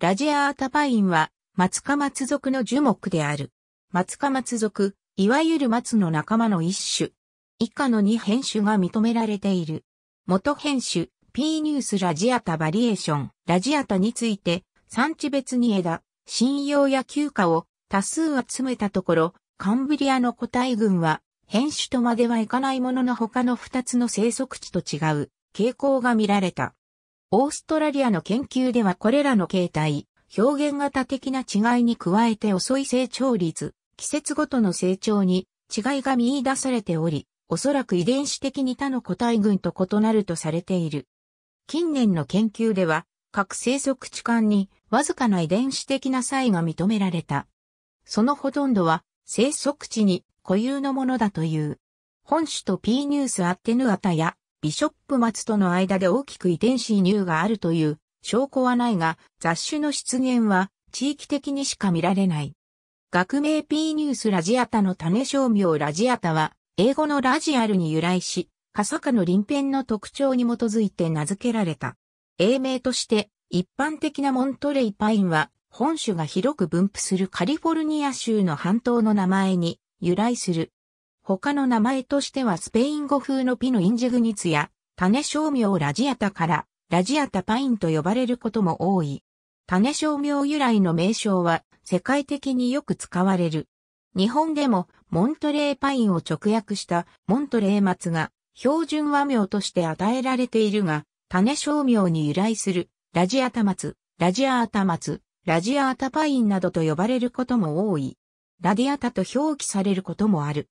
ラジアータパインは、松科松属の樹木である。松科松属、いわゆる松の仲間の一種。以下の2編種が認められている。元編種、P ニュースラジアタバリエーション、ラジアタについて、産地別に枝、信用や休暇を多数集めたところ、カンブリアの個体群は、変種とまではいかないものの他の2つの生息地と違う傾向が見られた。オーストラリアの研究ではこれらの形態、表現型的な違いに加えて遅い成長率、季節ごとの成長に違いが見出されており、おそらく遺伝子的に他の個体群と異なるとされている。近年の研究では、各生息地間にわずかな遺伝子的な差異が認められた。そのほとんどは生息地に固有のものだという。本種と P ニュースアッテヌアタやビショップ松との間で大きく遺伝子入があるという証拠はないが、雑種の出現は地域的にしか見られない。学名 P ニュースラジアタの種商名ラジアタは、英語のラジアルに由来し、カサカの臨辺の特徴に基づいて名付けられた。英名として、一般的なモントレイパインは、本種が広く分布するカリフォルニア州の半島の名前に由来する。他の名前としてはスペイン語風のピノインジグニツや、種商名ラジアタから、ラジアタパインと呼ばれることも多い。種商名由来の名称は、世界的によく使われる。日本でも、モントレーパインを直訳したモントレー松が、標準和名として与えられているが、種商名に由来する、ラジアタ松、ラジアータ松、ラジアータパインなどと呼ばれることも多い。ラディアタと表記されることもある。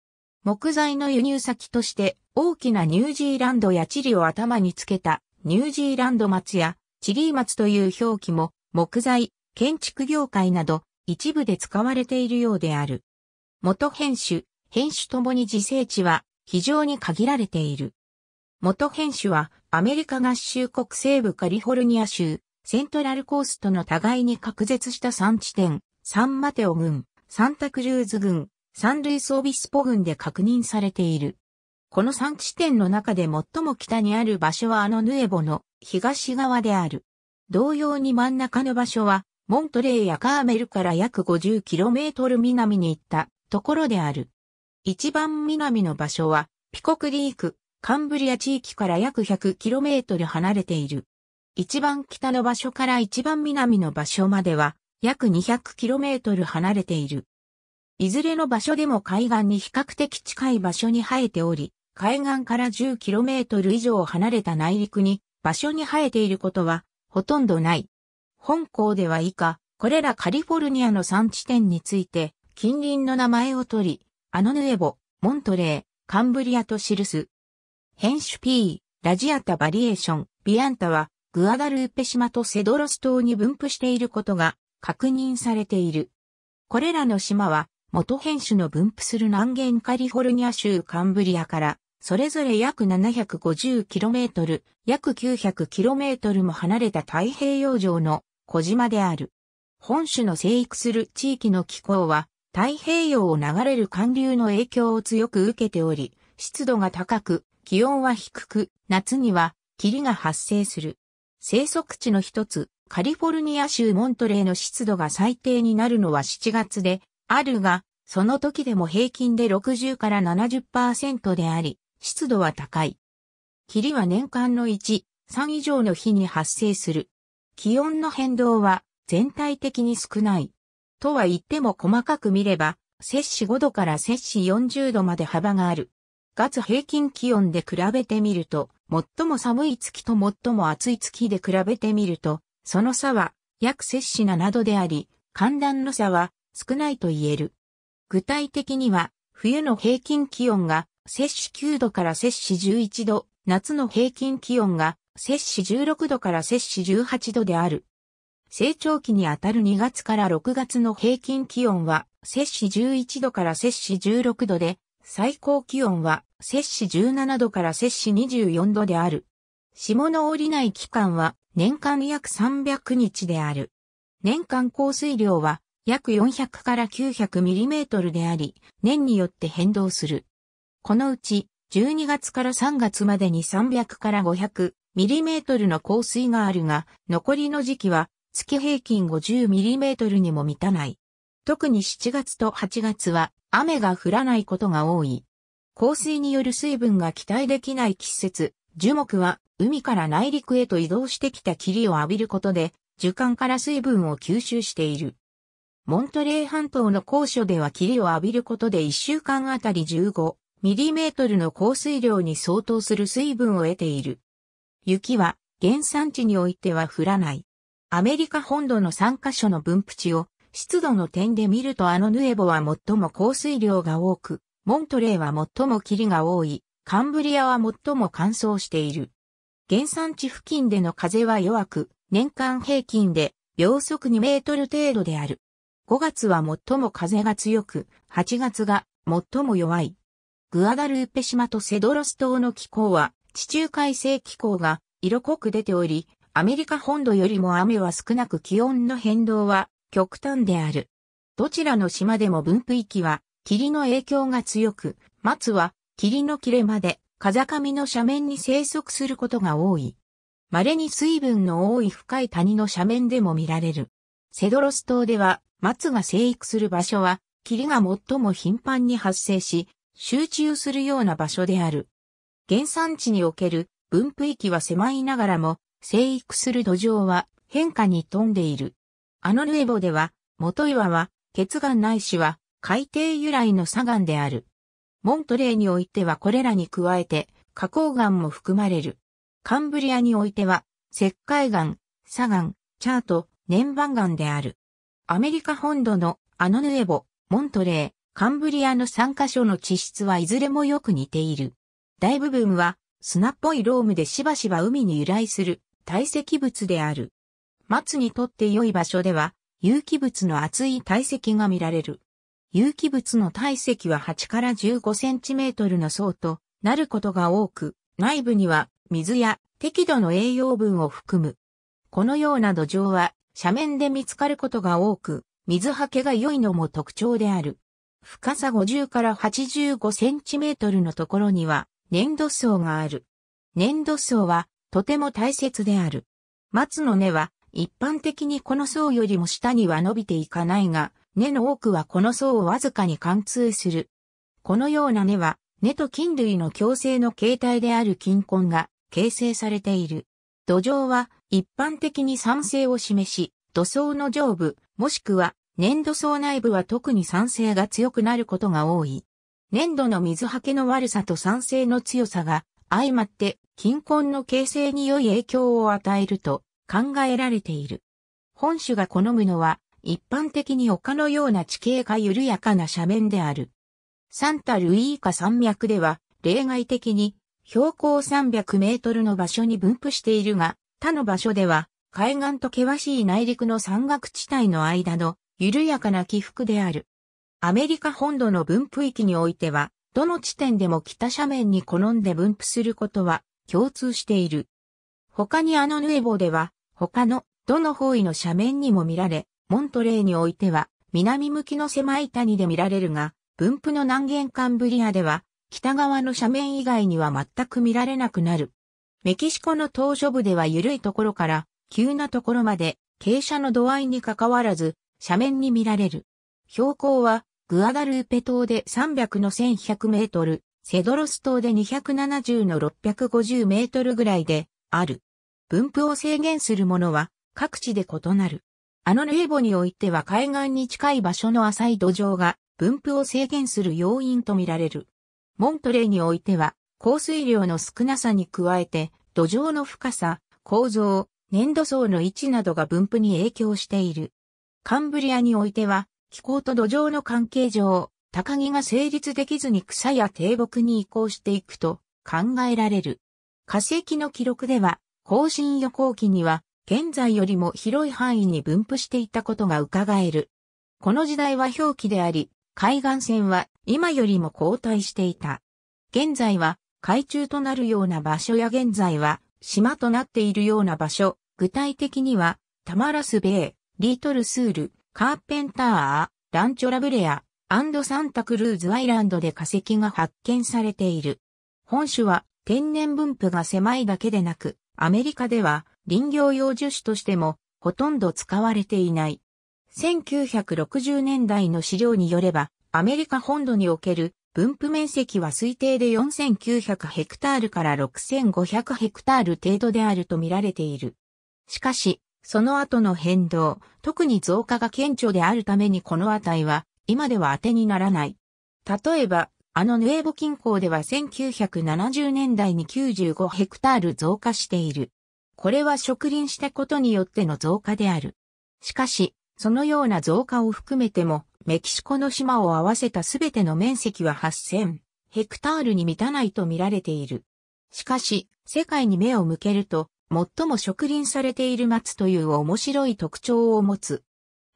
木材の輸入先として大きなニュージーランドやチリを頭につけたニュージーランド松やチリー松という表記も木材、建築業界など一部で使われているようである。元編種、編種ともに自生地は非常に限られている。元編種はアメリカ合衆国西部カリフォルニア州セントラルコーストの互いに隔絶した3地点、サンマテオ郡、サンタクルーズ郡、サンルイス・オビスポ郡で確認されている。この3地点の中で最も北にある場所はあのヌエボの東側である。同様に真ん中の場所は、モントレーやカーメルから約 50km 南に行ったところである。一番南の場所は、ピコクリーク、カンブリア地域から約 100km 離れている。一番北の場所から一番南の場所までは、約 200km 離れている。いずれの場所でも海岸に比較的近い場所に生えており、海岸から 10km 以上離れた内陸に場所に生えていることはほとんどない。本校では以下、これらカリフォルニアの産地点について近隣の名前を取り、アノヌエボ、モントレー、カンブリアと記す。変種 P、ラジアタバリエーション、ビアンタはグアダルーペ島とセドロス島に分布していることが確認されている。これらの島は元編種の分布する南限カリフォルニア州カンブリアから、それぞれ約 750km、約 900km も離れた太平洋上の小島である。本種の生育する地域の気候は、太平洋を流れる寒流の影響を強く受けており、湿度が高く、気温は低く、夏には霧が発生する。生息地の一つ、カリフォルニア州モントレーの湿度が最低になるのは7月で、あるが、その時でも平均で60から70%であり、湿度は高い。霧は年間の1、3以上の日に発生する。気温の変動は全体的に少ない。とは言っても細かく見れば、摂氏5度から摂氏40度まで幅がある。月平均気温で比べてみると、最も寒い月と最も暑い月で比べてみると、その差は約摂氏7度であり、寒暖の差は少ないと言える。具体的には、冬の平均気温が摂氏9度から摂氏11度、夏の平均気温が摂氏16度から摂氏18度である。成長期にあたる2月から6月の平均気温は摂氏11度から摂氏16度で、最高気温は摂氏17度から摂氏24度である。下の降りない期間は年間約300日である。年間降水量は約400から9 0 0トルであり、年によって変動する。このうち、12月から3月までに300から5 0 0トルの降水があるが、残りの時期は月平均5 0トルにも満たない。特に7月と8月は雨が降らないことが多い。降水による水分が期待できない季節、樹木は海から内陸へと移動してきた霧を浴びることで、樹幹から水分を吸収している。モントレー半島の高所では霧を浴びることで1週間あたり15ミリメートルの降水量に相当する水分を得ている。雪は原産地においては降らない。アメリカ本土の3カ所の分布地を湿度の点で見るとあのヌエボは最も降水量が多く、モントレーは最も霧が多い、カンブリアは最も乾燥している。原産地付近での風は弱く、年間平均で秒速2メートル程度である。5月は最も風が強く、8月が最も弱い。グアダルーペ島とセドロス島の気候は地中海性気候が色濃く出ており、アメリカ本土よりも雨は少なく気温の変動は極端である。どちらの島でも分布域は霧の影響が強く、松は霧の切れまで風上の斜面に生息することが多い。稀に水分の多い深い谷の斜面でも見られる。セドロス島では松が生育する場所は、霧が最も頻繁に発生し、集中するような場所である。原産地における分布域は狭いながらも、生育する土壌は変化に富んでいる。あのヌエボでは、元岩は、血岩ないしは、海底由来の砂岩である。モントレーにおいてはこれらに加えて、花崗岩も含まれる。カンブリアにおいては、石灰岩、砂岩、チャート、年番岩である。アメリカ本土のアノヌエボ、モントレー、カンブリアの3カ所の地質はいずれもよく似ている。大部分は砂っぽいロームでしばしば海に由来する堆積物である。松にとって良い場所では有機物の厚い堆積が見られる。有機物の堆積は8から15センチメートルの層となることが多く、内部には水や適度の栄養分を含む。このような土壌は斜面で見つかることが多く、水はけが良いのも特徴である。深さ50から85センチメートルのところには粘土層がある。粘土層はとても大切である。松の根は一般的にこの層よりも下には伸びていかないが、根の多くはこの層をわずかに貫通する。このような根は根と菌類の共生の形態である菌根が形成されている。土壌は一般的に酸性を示し、土層の上部、もしくは粘土層内部は特に酸性が強くなることが多い。粘土の水はけの悪さと酸性の強さが相まって金婚の形成に良い影響を与えると考えられている。本種が好むのは一般的に丘のような地形が緩やかな斜面である。サンタルイーカ山脈では例外的に標高300メートルの場所に分布しているが、他の場所では、海岸と険しい内陸の山岳地帯の間の緩やかな起伏である。アメリカ本土の分布域においては、どの地点でも北斜面に好んで分布することは共通している。他にあのヌエボでは、他のどの方位の斜面にも見られ、モントレーにおいては南向きの狭い谷で見られるが、分布の南限カンブリアでは北側の斜面以外には全く見られなくなる。メキシコの島嶼部では緩いところから急なところまで傾斜の度合いに関わらず斜面に見られる。標高はグアダルーペ島で300の1100メートル、セドロス島で270の650メートルぐらいである。分布を制限するものは各地で異なる。あの例簿においては海岸に近い場所の浅い土壌が分布を制限する要因とみられる。モントレーにおいては降水量の少なさに加えて、土壌の深さ、構造、粘土層の位置などが分布に影響している。カンブリアにおいては、気候と土壌の関係上、高木が成立できずに草や低木に移行していくと考えられる。化石の記録では、更新予行期には、現在よりも広い範囲に分布していたことが伺える。この時代は表記であり、海岸線は今よりも後退していた。現在は海中となるような場所や現在は島となっているような場所、具体的にはタマラスベイ、リートルスール、カーペンター、ランチョラブレア、アンドサンタクルーズアイランドで化石が発見されている。本種は天然分布が狭いだけでなく、アメリカでは林業用樹種としてもほとんど使われていない。1960年代の資料によれば、アメリカ本土における分布面積は推定で4900ヘクタールから6500ヘクタール程度であると見られている。しかし、その後の変動、特に増加が顕著であるためにこの値は今では当てにならない。例えば、あのヌエボ近郊では1970年代に95ヘクタール増加している。これは植林したことによっての増加である。しかし、そのような増加を含めても、メキシコの島を合わせたすべての面積は8000ヘクタールに満たないと見られている。しかし、世界に目を向けると、最も植林されている松という面白い特徴を持つ。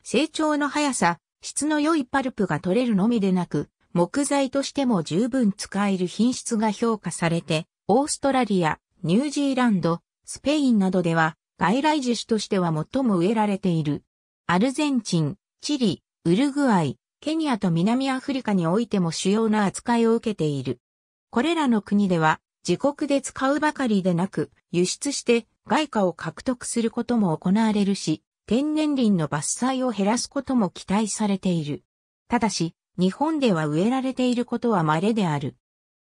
成長の速さ、質の良いパルプが取れるのみでなく、木材としても十分使える品質が評価されて、オーストラリア、ニュージーランド、スペインなどでは、外来樹種としては最も植えられている。アルゼンチン、チリ、ウルグアイ、ケニアと南アフリカにおいても主要な扱いを受けている。これらの国では自国で使うばかりでなく輸出して外貨を獲得することも行われるし、天然林の伐採を減らすことも期待されている。ただし、日本では植えられていることは稀である。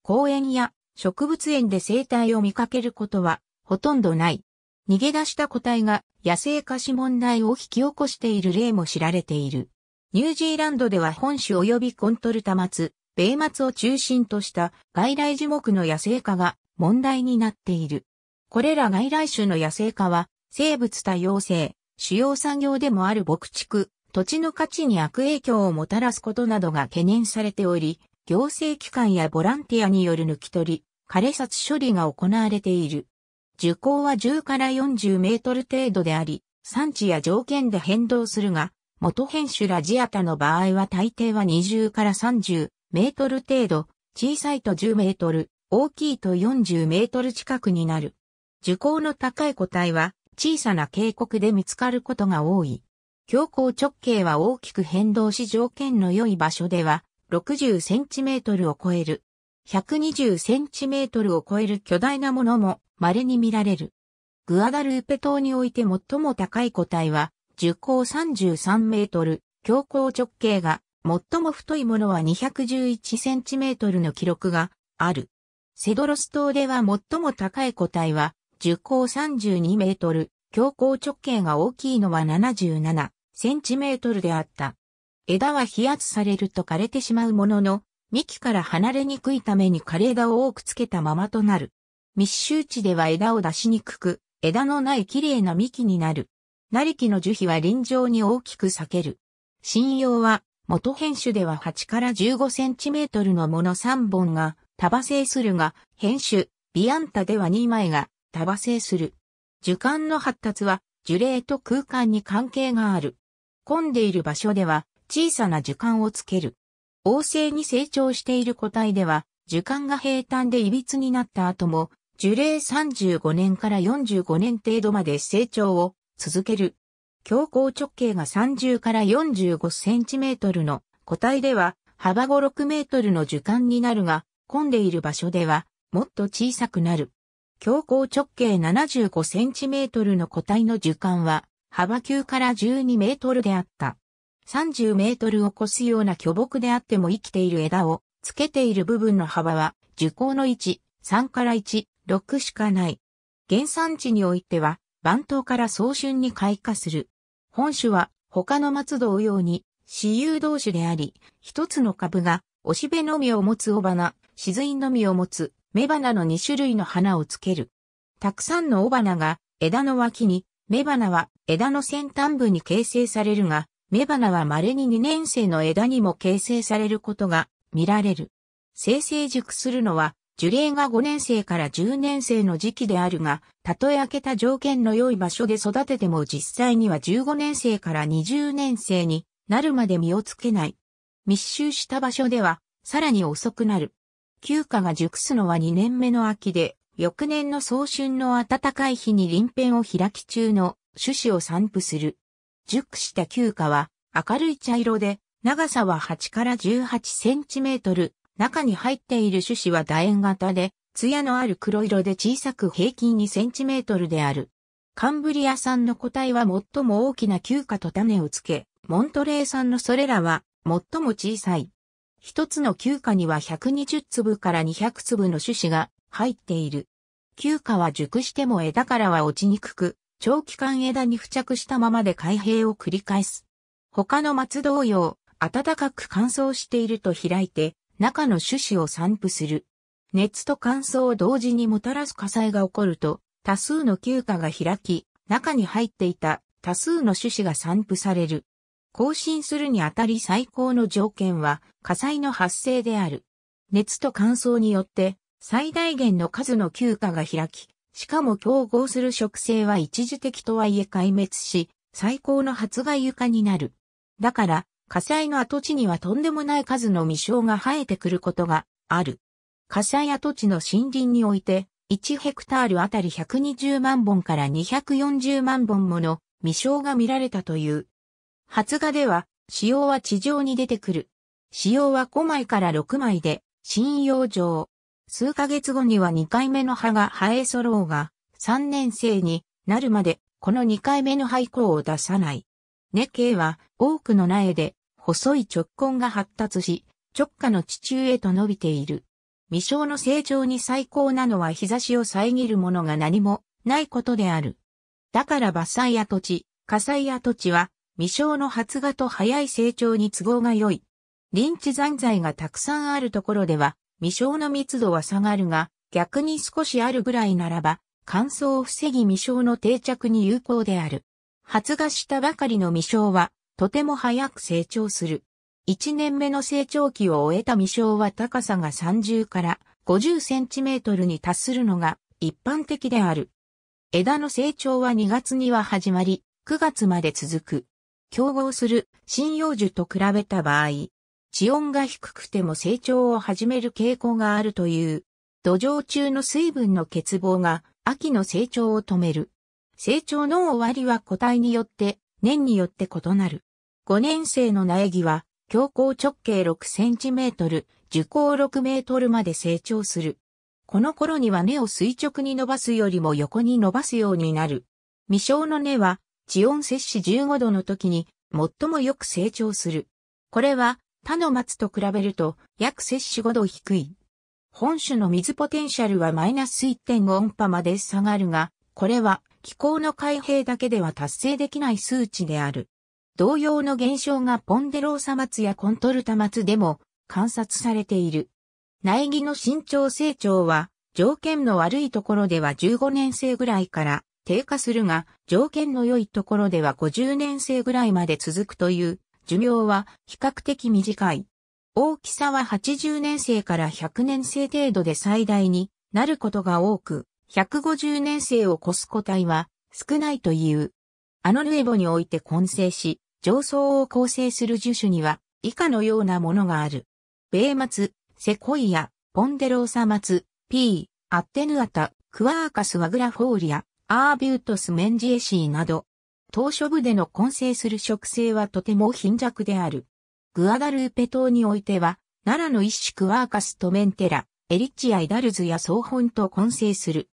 公園や植物園で生態を見かけることはほとんどない。逃げ出した個体が野生化し問題を引き起こしている例も知られている。ニュージーランドでは本種及びコントルタ松、米松を中心とした外来樹木の野生化が問題になっている。これら外来種の野生化は生物多様性、主要産業でもある牧畜、土地の価値に悪影響をもたらすことなどが懸念されており、行政機関やボランティアによる抜き取り、枯れ札処理が行われている。樹高は10から40メートル程度であり、産地や条件で変動するが、元編集ラジアタの場合は大抵は20から30メートル程度、小さいと10メートル、大きいと40メートル近くになる。樹高の高い個体は小さな渓谷で見つかることが多い。強行直径は大きく変動し条件の良い場所では60センチメートルを超える。120センチメートルを超える巨大なものも稀に見られる。グアダルーペ島において最も高い個体は樹高33メートル、強行直径が最も太いものは211センチメートルの記録がある。セドロス島では最も高い個体は、樹高32メートル、強行直径が大きいのは77センチメートルであった。枝は飛圧されると枯れてしまうものの、幹から離れにくいために枯れ枝を多くつけたままとなる。密集地では枝を出しにくく、枝のない綺麗な幹になる。成木の樹皮は臨場に大きく裂ける。信用は、元編種では8から15センチメートルのもの3本が束製するが、編種、ビアンタでは2枚が束製する。樹幹の発達は樹齢と空間に関係がある。混んでいる場所では小さな樹幹をつける。旺盛に成長している個体では、樹幹が平坦で歪になった後も、樹齢35年から45年程度まで成長を続ける。強行直径が30から45センチメートルの個体では幅5、6メートルの樹幹になるが、混んでいる場所ではもっと小さくなる。強行直径75センチメートルの個体の樹幹は幅9から12メートルであった。30メートルを越すような巨木であっても生きている枝をつけている部分の幅は樹高の1、3から1、6しかない。原産地においては番頭から早春に開花する。本種は他の松同様に私有同種であり、一つの株が、おしべのみを持つ雄花、しずいのみを持つ、雌花の2種類の花をつける。たくさんの雄花が枝の脇に、雌花は枝の先端部に形成されるが、雌花は稀に2年生の枝にも形成されることが見られる。生成熟するのは樹齢が5年生から10年生の時期であるが、たとえ開けた条件の良い場所で育てても実際には15年生から20年生になるまで実をつけない。密集した場所では、さらに遅くなる。休暇が熟すのは2年目の秋で、翌年の早春の暖かい日に臨辺を開き中の種子を散布する。熟した休暇は明るい茶色で、長さは8から18センチメートル、中に入っている種子は楕円型で、艶のある黒色で小さく平均 2cm である。カンブリア産の個体は最も大きな9価と種をつけ、モントレー産のそれらは最も小さい。一つの9価には120粒から200粒の種子が入っている。9価は熟しても枝からは落ちにくく、長期間枝に付着したままで開閉を繰り返す。他の松同様、暖かく乾燥していると開いて、中の種子を散布する。熱と乾燥を同時にもたらす火災が起こると、多数の休暇が開き、中に入っていた多数の種子が散布される。更新するにあたり最高の条件は火災の発生である。熱と乾燥によって最大限の数の休暇が開き、しかも競合する植生は一時的とはいえ壊滅し、最高の発芽床になる。だから、火災の跡地にはとんでもない数の未生が生えてくることがある。火災跡地の森林において、1ヘクタールあたり120万本から240万本もの未生が見られたという。発芽では、使用は地上に出てくる。使用は5枚から6枚で、信用上。数ヶ月後には2回目の葉が生え揃うが、3年生になるまで、この2回目の廃校を出さない。根茎は多くの苗で細い直根が発達し、直下の地中へと伸びている。未生の成長に最高なのは日差しを遮るものが何もないことである。だから伐採跡地、火災跡地は未生の発芽と早い成長に都合が良い。臨地残材がたくさんあるところでは、未生の密度は下がるが、逆に少しあるぐらいならば、乾燥を防ぎ未生の定着に有効である。発芽したばかりの未生は、とても早く成長する。1年目の成長期を終えた未生は高さが30から50センチメートルに達するのが一般的である。枝の成長は2月には始まり、9月まで続く。競合する針葉樹と比べた場合、地温が低くても成長を始める傾向があるという、土壌中の水分の欠乏が秋の成長を止める。成長の終わりは個体によって、年によって異なる。5年生の苗木は、強行直径6センチメートル、樹高6メートルまで成長する。この頃には根を垂直に伸ばすよりも横に伸ばすようになる。未生の根は、地温摂氏15度の時に、最もよく成長する。これは、他の松と比べると、約摂氏5度低い。本種の水ポテンシャルはマイナス1.5音波まで下がるが、これは気候の開閉だけでは達成できない数値である。同様の現象がポンデローサ松やコントルタ松でも観察されている。苗木の身長成長は条件の悪いところでは15年生ぐらいから低下するが条件の良いところでは50年生ぐらいまで続くという寿命は比較的短い。大きさは80年生から100年生程度で最大になることが多く、150年生を越す個体は少ないという。あのルエボにおいて混成し、上層を構成する樹種には以下のようなものがある。ベーマツ、セコイア、ポンデローサマツ、ー、アッテヌアタ、クワーカスワグラフォーリア、アービュートスメンジエシーなど、島嶼部での混成する植生はとても貧弱である。グアダルーペ島においては、奈良の一種クワーカスとメンテラ、エリッチアイダルズや総本と混成する。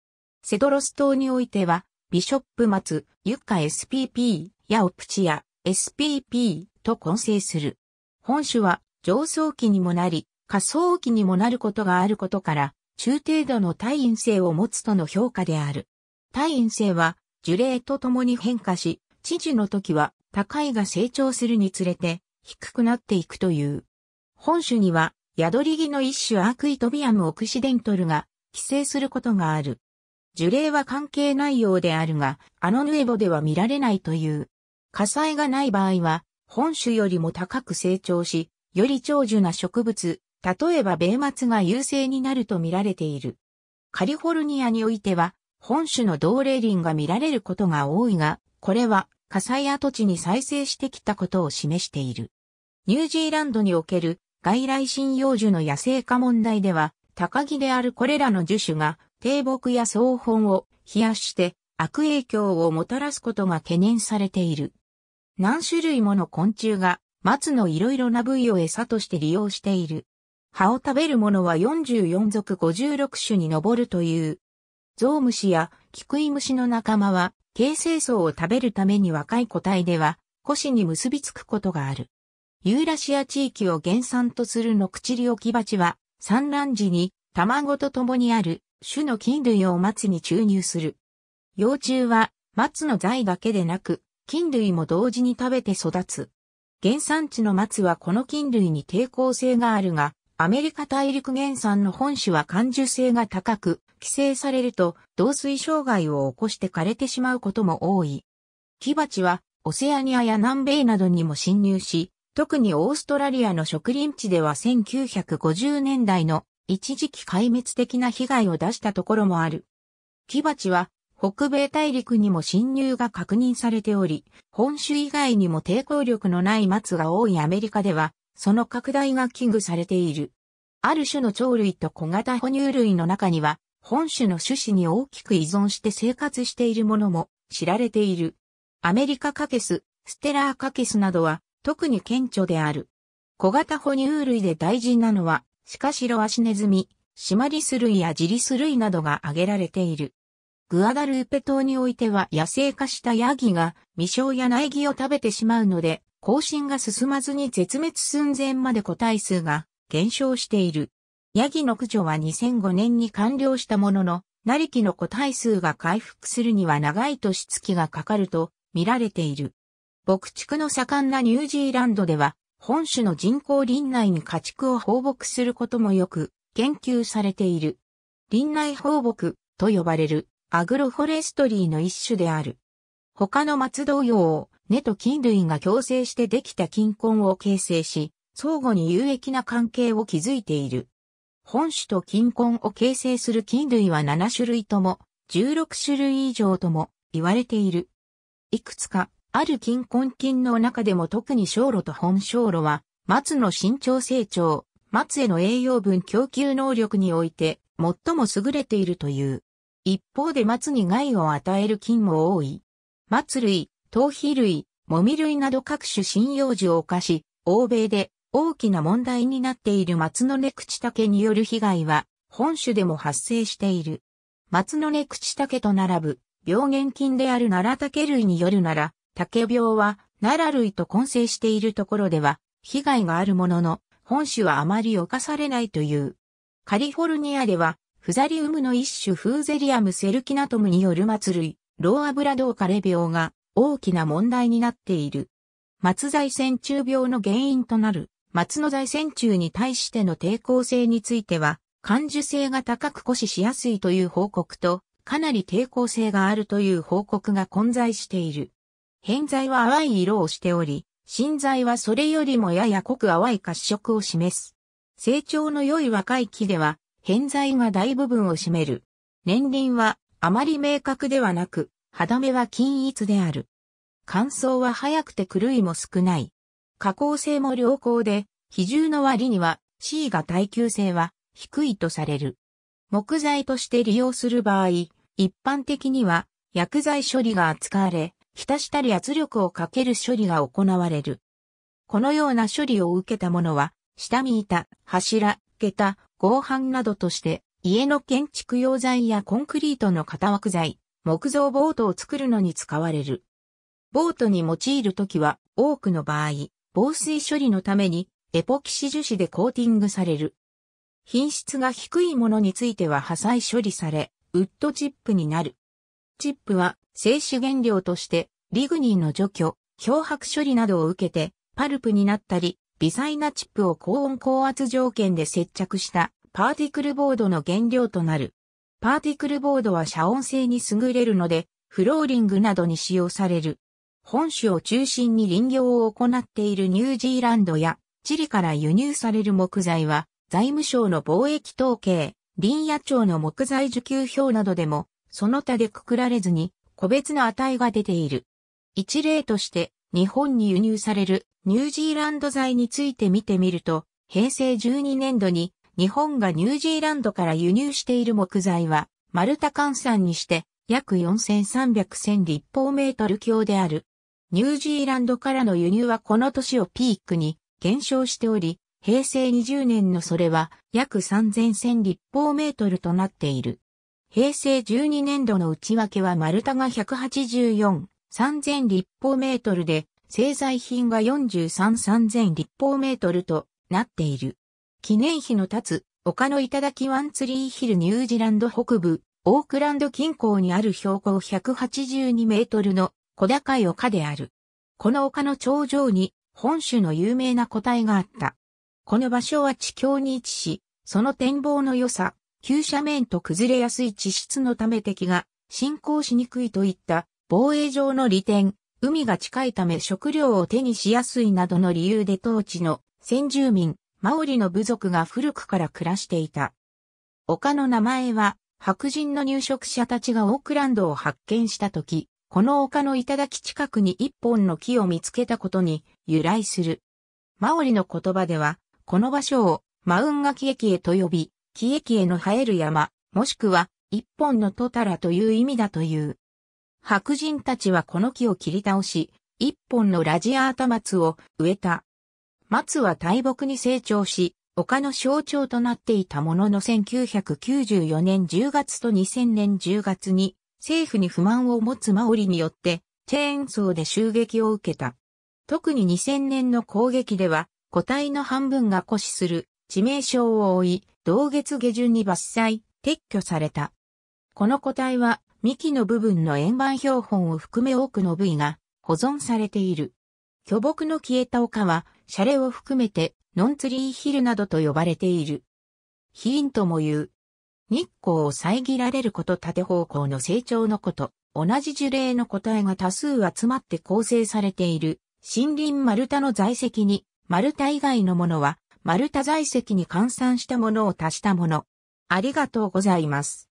セドロス島においては、ビショップ松、ユッカ SPP やオプチア SPP と混成する。本種は上層期にもなり、下層期にもなることがあることから、中程度の耐陰性を持つとの評価である。耐陰性は樹齢とともに変化し、知事の時は高いが成長するにつれて低くなっていくという。本種には、ヤドリギの一種アークイトビアムオクシデントルが寄生することがある。樹齢は関係ないようであるが、あのヌエボでは見られないという。火災がない場合は、本種よりも高く成長し、より長寿な植物、例えば米松が優勢になると見られている。カリフォルニアにおいては、本種の同齢林が見られることが多いが、これは火災跡地に再生してきたことを示している。ニュージーランドにおける外来針葉樹の野生化問題では、高木であるこれらの樹種が低木や草本を冷やして悪影響をもたらすことが懸念されている。何種類もの昆虫が松のいろいろな部位を餌として利用している。葉を食べるものは44属56種に上るという。ゾウムシやキクイムシの仲間は、形成層を食べるために若い個体では、腰に結びつくことがある。ユーラシア地域を原産とするノクチリオキバチは、産卵時に卵と共にある種の菌類を松に注入する。幼虫は松の材だけでなく、菌類も同時に食べて育つ。原産地の松はこの菌類に抵抗性があるが、アメリカ大陸原産の本種は感受性が高く、寄生されると同水障害を起こして枯れてしまうことも多い。木鉢はオセアニアや南米などにも侵入し、特にオーストラリアの植林地では1950年代の一時期壊滅的な被害を出したところもある。木鉢は北米大陸にも侵入が確認されており、本州以外にも抵抗力のない松が多いアメリカでは、その拡大が危惧されている。ある種の鳥類と小型哺乳類の中には、本種の種子に大きく依存して生活しているものも知られている。アメリカカケス、ステラーカケスなどは特に顕著である。小型哺乳類で大事なのはシカシロアシネズミ、シマリス類やジリス類などが挙げられている。グアダルーペ島においては野生化したヤギが未生や苗木を食べてしまうので、更新が進まずに絶滅寸前まで個体数が減少している。ヤギの駆除は2005年に完了したものの、成り木の個体数が回復するには長い年月がかかると見られている。牧畜の盛んなニュージーランドでは、本種の人工林内に家畜を放牧することもよく研究されている。林内放牧と呼ばれるアグロフォレストリーの一種である。他の松同様、根と菌類が共生してできた菌根を形成し、相互に有益な関係を築いている。本種と菌根を形成する菌類は7種類とも、16種類以上とも言われている。いくつかある金根菌の中でも特に小炉と本小炉は、松の伸長成長、松への栄養分供給能力において、最も優れているという。一方で松に害を与える菌も多い。松類、頭皮類、もみ類など各種針葉樹を犯し、欧米で大きな問題になっている松の根口竹による被害は、本種でも発生している。松の根口竹と並ぶ、病原菌である奈良竹類によるなら、竹病は、奈良類と混成しているところでは、被害があるものの、本種はあまり侵されないという。カリフォルニアでは、フザリウムの一種フーゼリアムセルキナトムによる松類、ローアブラドーカレ病が大きな問題になっている。松在線虫病の原因となる松の在線虫に対しての抵抗性については、感受性が高く固死しやすいという報告と、かなり抵抗性があるという報告が混在している。偏在は淡い色をしており、新材はそれよりもやや濃く淡い褐色を示す。成長の良い若い木では、偏在が大部分を占める。年輪はあまり明確ではなく、肌目は均一である。乾燥は早くて狂いも少ない。加工性も良好で、比重の割には C が耐久性は低いとされる。木材として利用する場合、一般的には薬剤処理が扱われ、浸したり圧力をかける処理が行われる。このような処理を受けたものは、下見板、柱、下駄、合板などとして、家の建築用材やコンクリートの型枠材、木造ボートを作るのに使われる。ボートに用いるときは、多くの場合、防水処理のために、エポキシ樹脂でコーティングされる。品質が低いものについては破砕処理され、ウッドチップになる。チップは静止原料としてリグニンの除去、漂白処理などを受けてパルプになったり、微細なチップを高温高圧条件で接着したパーティクルボードの原料となる。パーティクルボードは遮音性に優れるので、フローリングなどに使用される。本州を中心に林業を行っているニュージーランドやチリから輸入される木材は財務省の貿易統計、林野庁の木材受給表などでもその他でくくられずに、個別の値が出ている。一例として、日本に輸入されるニュージーランド材について見てみると、平成12年度に日本がニュージーランドから輸入している木材は、丸太換算にして約4300立方メートル強である。ニュージーランドからの輸入はこの年をピークに減少しており、平成20年のそれは約3000立方メートルとなっている。平成12年度の内訳は丸太が184、3000立方メートルで、製材品が433000立方メートルとなっている。記念碑の立つ丘の頂ワンツリーヒルニュージーランド北部、オークランド近郊にある標高182メートルの小高い丘である。この丘の頂上に本州の有名な個体があった。この場所は地境に位置し、その展望の良さ、急斜面と崩れやすい地質のため敵が進行しにくいといった防衛上の利点、海が近いため食料を手にしやすいなどの理由で当地の先住民、マオリの部族が古くから暮らしていた。丘の名前は白人の入植者たちがオークランドを発見した時、この丘の頂近くに一本の木を見つけたことに由来する。マオリの言葉では、この場所をマウンガキ駅へと呼び、木駅への生える山、もしくは、一本のトタラという意味だという。白人たちはこの木を切り倒し、一本のラジアータ松を植えた。松は大木に成長し、丘の象徴となっていたものの1994年10月と2000年10月に政府に不満を持つマオリによってチェーンソーで襲撃を受けた。特に2000年の攻撃では個体の半分が固死する致命傷を負い同月下旬に伐採、撤去された。この個体は幹の部分の円盤標本を含め多くの部位が保存されている。巨木の消えた丘は、シャレを含めて、ノンツリーヒルなどと呼ばれている。ヒーンとも言う。日光を遮られること縦方向の成長のこと、同じ樹齢の個体が多数集まって構成されている、森林丸太の在籍に、丸太以外のものは丸太在籍に換算したものを足したもの。ありがとうございます。